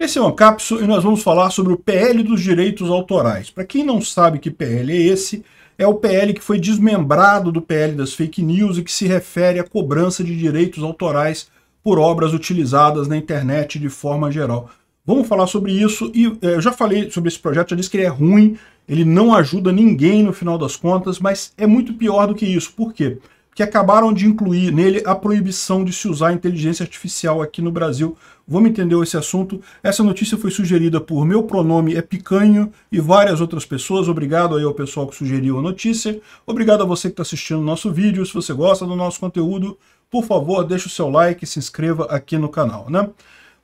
Esse é o Ancapso e nós vamos falar sobre o PL dos direitos autorais. Para quem não sabe que PL é esse, é o PL que foi desmembrado do PL das fake news e que se refere à cobrança de direitos autorais por obras utilizadas na internet de forma geral. Vamos falar sobre isso e é, eu já falei sobre esse projeto, já disse que ele é ruim, ele não ajuda ninguém no final das contas, mas é muito pior do que isso. Por quê? que acabaram de incluir nele a proibição de se usar inteligência artificial aqui no Brasil. Vamos entender esse assunto. Essa notícia foi sugerida por meu pronome é Picanho e várias outras pessoas. Obrigado aí ao pessoal que sugeriu a notícia. Obrigado a você que está assistindo o nosso vídeo. Se você gosta do nosso conteúdo, por favor, deixe o seu like e se inscreva aqui no canal, né?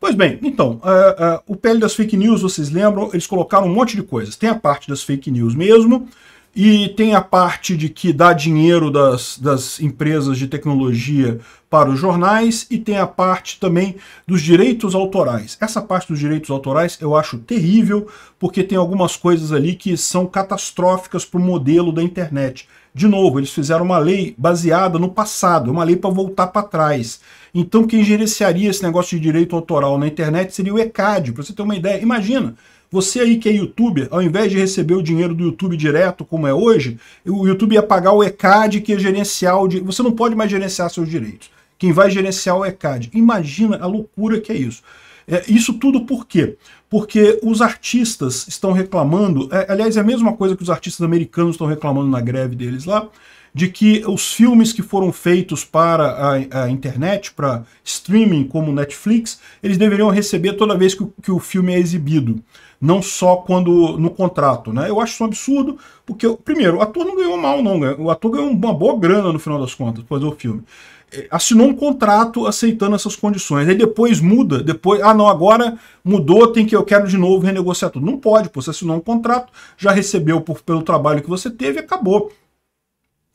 Pois bem, então, uh, uh, o PL das fake news, vocês lembram, eles colocaram um monte de coisas. Tem a parte das fake news mesmo, e tem a parte de que dá dinheiro das, das empresas de tecnologia para os jornais e tem a parte também dos direitos autorais. Essa parte dos direitos autorais eu acho terrível porque tem algumas coisas ali que são catastróficas para o modelo da internet. De novo, eles fizeram uma lei baseada no passado, uma lei para voltar para trás. Então quem gerenciaria esse negócio de direito autoral na internet seria o ECAD, para você ter uma ideia. Imagina, você aí que é youtuber, ao invés de receber o dinheiro do YouTube direto, como é hoje, o YouTube ia pagar o ECAD, que é gerenciar o... Você não pode mais gerenciar seus direitos. Quem vai gerenciar o ECAD. Imagina a loucura que é isso. É, isso tudo por quê? Porque os artistas estão reclamando, é, aliás, é a mesma coisa que os artistas americanos estão reclamando na greve deles lá, de que os filmes que foram feitos para a, a internet, para streaming como Netflix, eles deveriam receber toda vez que, que o filme é exibido não só quando no contrato, né? Eu acho isso um absurdo, porque, primeiro, o ator não ganhou mal, não. O ator ganhou uma boa grana no final das contas depois fazer o filme. É, assinou um contrato aceitando essas condições. Aí depois muda, depois, ah, não, agora mudou, tem que eu quero de novo renegociar tudo. Não pode, pô, você assinou um contrato, já recebeu por, pelo trabalho que você teve, acabou.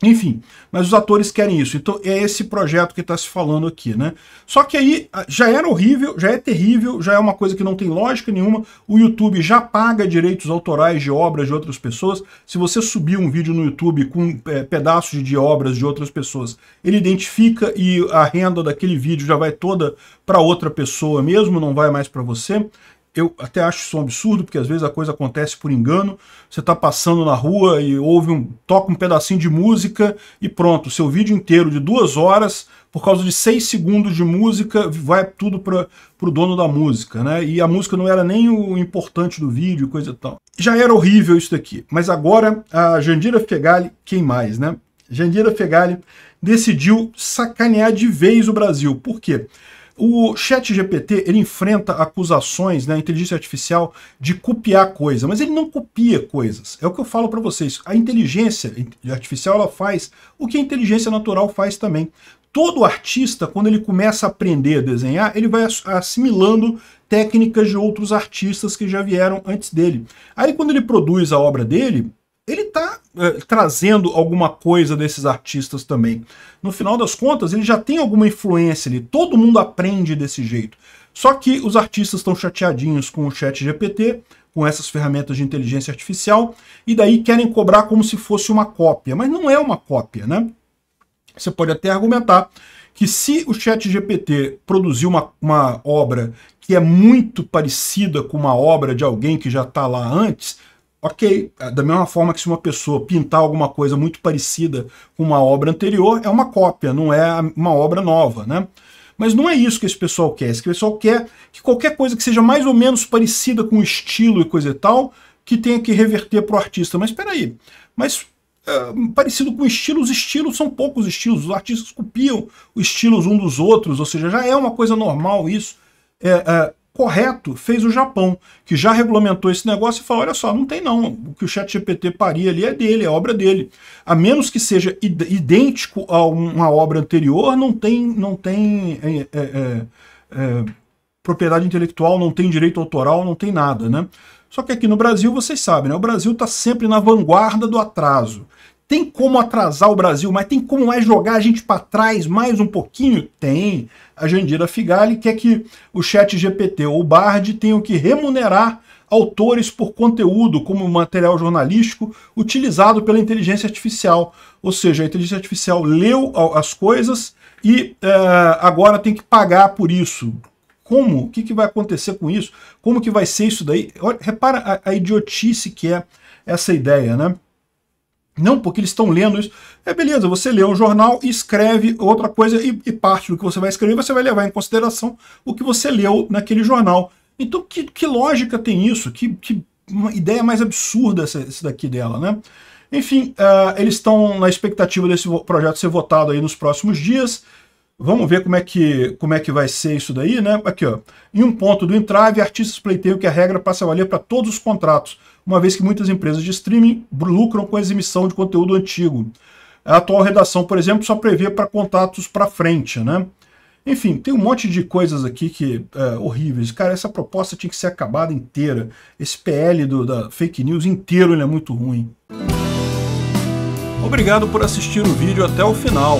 Enfim, mas os atores querem isso. Então é esse projeto que está se falando aqui, né? Só que aí ah, já era horrível, já é terrível, já é uma coisa que não tem lógica nenhuma. O YouTube já paga direitos autorais de obras de outras pessoas. Se você subir um vídeo no YouTube com é, pedaços de obras de outras pessoas, ele identifica e a renda daquele vídeo já vai toda para outra pessoa mesmo, não vai mais para você eu até acho isso um absurdo, porque às vezes a coisa acontece por engano. Você está passando na rua e ouve um toca um pedacinho de música e pronto, seu vídeo inteiro de duas horas, por causa de seis segundos de música, vai tudo para o dono da música, né? E a música não era nem o importante do vídeo, coisa e tal. Já era horrível isso daqui, mas agora a Jandira Fegali, quem mais, né? Jandira Fegali decidiu sacanear de vez o Brasil. Por quê? O chat GPT ele enfrenta acusações na né, inteligência artificial de copiar coisa, mas ele não copia coisas. É o que eu falo para vocês. A inteligência artificial ela faz o que a inteligência natural faz também. Todo artista, quando ele começa a aprender a desenhar, ele vai assimilando técnicas de outros artistas que já vieram antes dele. Aí quando ele produz a obra dele, eh, trazendo alguma coisa desses artistas também. No final das contas, ele já tem alguma influência ali, todo mundo aprende desse jeito. Só que os artistas estão chateadinhos com o chat GPT, com essas ferramentas de inteligência artificial, e daí querem cobrar como se fosse uma cópia. Mas não é uma cópia, né? Você pode até argumentar que se o chat GPT produziu uma, uma obra que é muito parecida com uma obra de alguém que já está lá antes, Ok, é, da mesma forma que se uma pessoa pintar alguma coisa muito parecida com uma obra anterior, é uma cópia, não é uma obra nova, né? Mas não é isso que esse pessoal quer. Esse pessoal quer que qualquer coisa que seja mais ou menos parecida com o estilo e coisa e tal, que tenha que reverter para o artista. Mas espera aí, mas é, parecido com estilos, estilos são poucos estilos. Os artistas copiam os estilos um dos outros, ou seja, já é uma coisa normal isso. É, é, correto fez o Japão, que já regulamentou esse negócio e falou, olha só, não tem não, o que o chat GPT paria ali é dele, é obra dele. A menos que seja idêntico a uma obra anterior, não tem, não tem é, é, é, é, propriedade intelectual, não tem direito autoral, não tem nada, né? Só que aqui no Brasil, vocês sabem, né? o Brasil está sempre na vanguarda do atraso. Tem como atrasar o Brasil, mas tem como é jogar a gente para trás mais um pouquinho? Tem. A Jandira Figali quer que o chat GPT ou o Bard tenham que remunerar autores por conteúdo como material jornalístico utilizado pela inteligência artificial. Ou seja, a inteligência artificial leu as coisas e é, agora tem que pagar por isso. Como? O que, que vai acontecer com isso? Como que vai ser isso daí? Olha, repara a, a idiotice que é essa ideia, né? Não, porque eles estão lendo isso. É beleza, você lê um jornal, escreve outra coisa e, e, parte do que você vai escrever, você vai levar em consideração o que você leu naquele jornal. Então, que, que lógica tem isso? Que, que uma ideia mais absurda essa, essa daqui dela, né? Enfim, uh, eles estão na expectativa desse projeto ser votado aí nos próximos dias. Vamos ver como é que, como é que vai ser isso daí, né? Aqui, ó. Em um ponto do entrave, artistas pleiteiam que a regra passe a valer para todos os contratos, uma vez que muitas empresas de streaming lucram com a exibição de conteúdo antigo. A atual redação, por exemplo, só prevê para contatos para frente, né? Enfim, tem um monte de coisas aqui que é, horríveis. Cara, essa proposta tinha que ser acabada inteira. Esse PL do, da fake news inteiro ele é muito ruim. Obrigado por assistir o vídeo até o final.